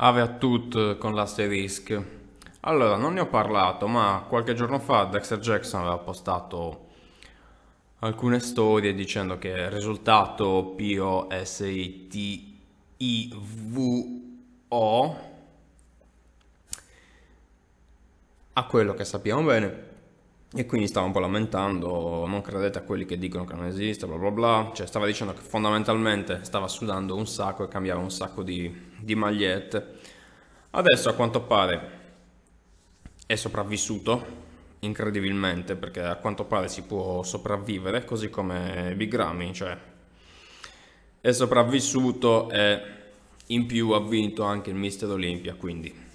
Ave a tutti eh, con l'asterisk. Allora, non ne ho parlato, ma qualche giorno fa Dexter Jackson aveva postato alcune storie dicendo che il risultato POSITIVO a quello che sappiamo bene e quindi stava un po' lamentando, non credete a quelli che dicono che non esiste, bla bla bla, cioè stava dicendo che fondamentalmente stava sudando un sacco e cambiava un sacco di, di magliette. Adesso a quanto pare è sopravvissuto, incredibilmente, perché a quanto pare si può sopravvivere, così come Big Grammy, cioè è sopravvissuto e in più ha vinto anche il Mister Olimpia, quindi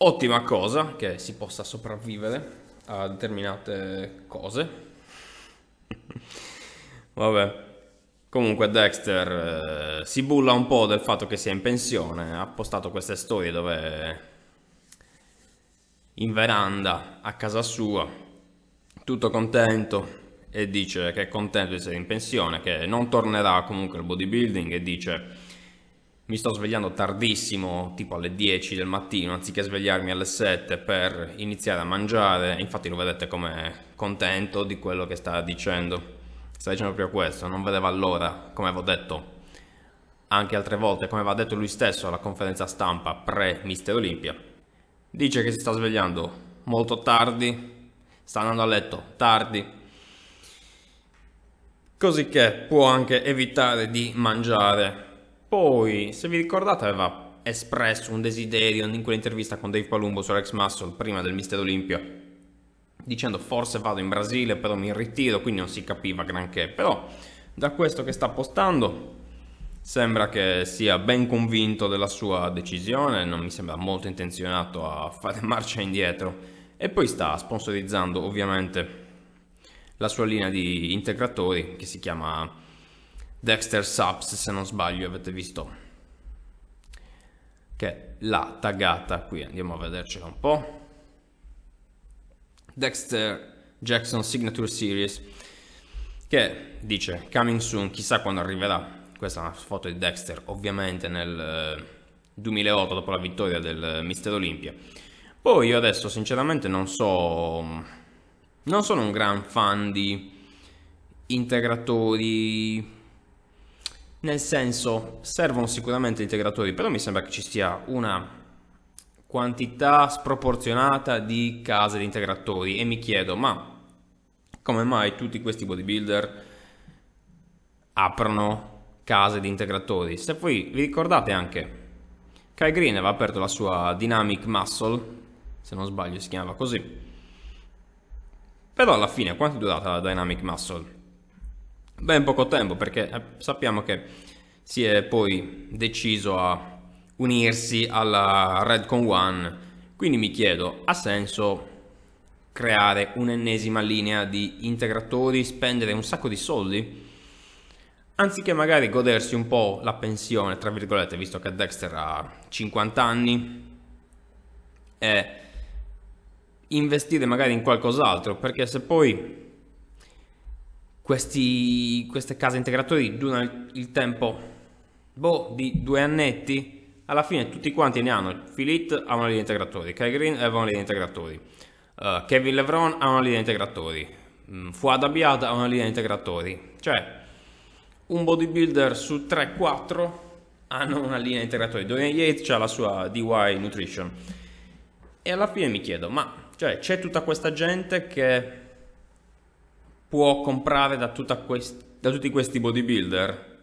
Ottima cosa che si possa sopravvivere a determinate cose. Vabbè. Comunque Dexter eh, si bulla un po' del fatto che sia in pensione, ha postato queste storie dove in veranda a casa sua, tutto contento e dice che è contento di essere in pensione, che non tornerà comunque al bodybuilding e dice mi sto svegliando tardissimo, tipo alle 10 del mattino, anziché svegliarmi alle 7 per iniziare a mangiare, infatti lo vedete come contento di quello che sta dicendo. Sta dicendo proprio questo, non vedeva l'ora, come avevo detto anche altre volte, come aveva detto lui stesso alla conferenza stampa pre-Mister Olimpia. Dice che si sta svegliando molto tardi, sta andando a letto tardi, così che può anche evitare di mangiare poi, se vi ricordate, aveva espresso un desiderio in quell'intervista con Dave Palumbo su Alex Muscle prima del Mister Olimpia, dicendo forse vado in Brasile, però mi ritiro, quindi non si capiva granché. Però, da questo che sta postando, sembra che sia ben convinto della sua decisione, non mi sembra molto intenzionato a fare marcia indietro. E poi sta sponsorizzando ovviamente la sua linea di integratori che si chiama Dexter Saps, se non sbaglio avete visto che è la taggata qui andiamo a vedercela un po' Dexter Jackson Signature Series che dice coming soon chissà quando arriverà questa è una foto di Dexter ovviamente nel 2008 eh, dopo la vittoria del eh, Mister Olympia. poi io adesso sinceramente non so non sono un gran fan di integratori nel senso, servono sicuramente integratori, però mi sembra che ci sia una quantità sproporzionata di case di integratori e mi chiedo, ma come mai tutti questi bodybuilder aprono case di integratori? Se poi vi ricordate anche, Kai Green aveva aperto la sua Dynamic Muscle, se non sbaglio si chiamava così, però alla fine quanto è durata la Dynamic Muscle? ben poco tempo perché eh, sappiamo che si è poi deciso a unirsi alla Redcon One, quindi mi chiedo, ha senso creare un'ennesima linea di integratori, spendere un sacco di soldi? Anziché magari godersi un po' la pensione, tra virgolette, visto che Dexter ha 50 anni, e investire magari in qualcos'altro, perché se poi questi, queste case integratori durano il tempo boh, di due annetti. Alla fine tutti quanti ne hanno. Philippe ha una linea integratori, Kai Green aveva una linea integratori, uh, Kevin Levron ha una linea integratori, um, mm, Fuad Abiad ha una linea integratori. Cioè, un bodybuilder su 3-4 hanno una linea integratori. Dorian Yates ha la sua DY Nutrition. E alla fine mi chiedo, ma cioè, c'è tutta questa gente che può comprare da, quest- da tutti questi bodybuilder?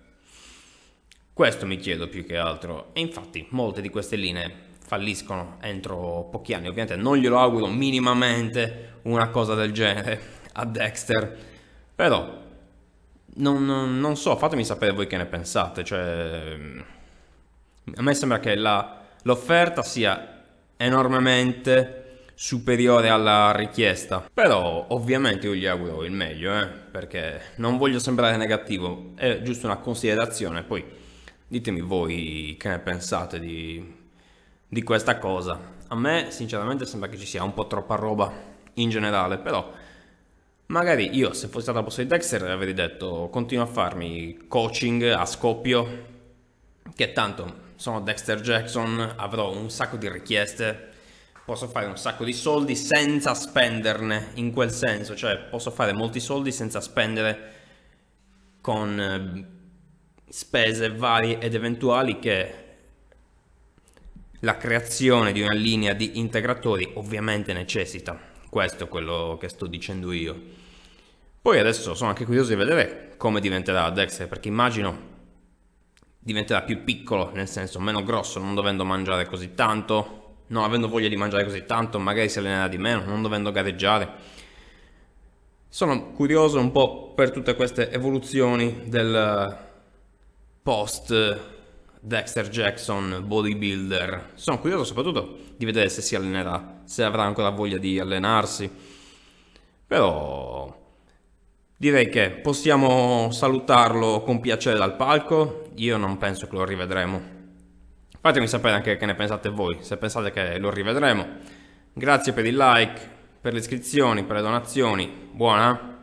Questo mi chiedo più che altro. E infatti molte di queste linee falliscono entro pochi anni. Ovviamente non glielo auguro minimamente una cosa del genere a Dexter. Però non, non, non, so, fatemi sapere voi che ne pensate. Cioè, a me sembra che la, l'offerta sia enormemente superiore alla richiesta. Però ovviamente io gli auguro il meglio, eh? perché non voglio sembrare negativo, è giusto una considerazione. Poi ditemi voi che ne pensate di, di questa cosa. A me sinceramente sembra che ci sia un po' troppa roba in generale, però magari io se fossi stata la posto di Dexter avrei detto continuo a farmi coaching a scoppio, che tanto sono Dexter Jackson, avrò un sacco di richieste posso fare un sacco di soldi senza spenderne, in quel senso, cioè posso fare molti soldi senza spendere con eh, spese varie ed eventuali che la creazione di una linea di integratori ovviamente necessita. Questo è quello che sto dicendo io. Poi adesso sono anche curioso di vedere come diventerà Dexter, perché immagino diventerà più piccolo, nel senso meno grosso, non dovendo mangiare così tanto, non avendo voglia di mangiare così tanto, magari si allenerà di meno, non dovendo gareggiare. Sono curioso un po' per tutte queste evoluzioni del eh, post Dexter Jackson bodybuilder. Sono curioso soprattutto di vedere se si allenerà, se avrà ancora voglia di allenarsi. Però direi che possiamo salutarlo con piacere dal palco. Io non penso che lo rivedremo Fatemi sapere anche che ne pensate voi, se pensate che lo rivedremo. Grazie per il like, per le iscrizioni, per le donazioni. Buona!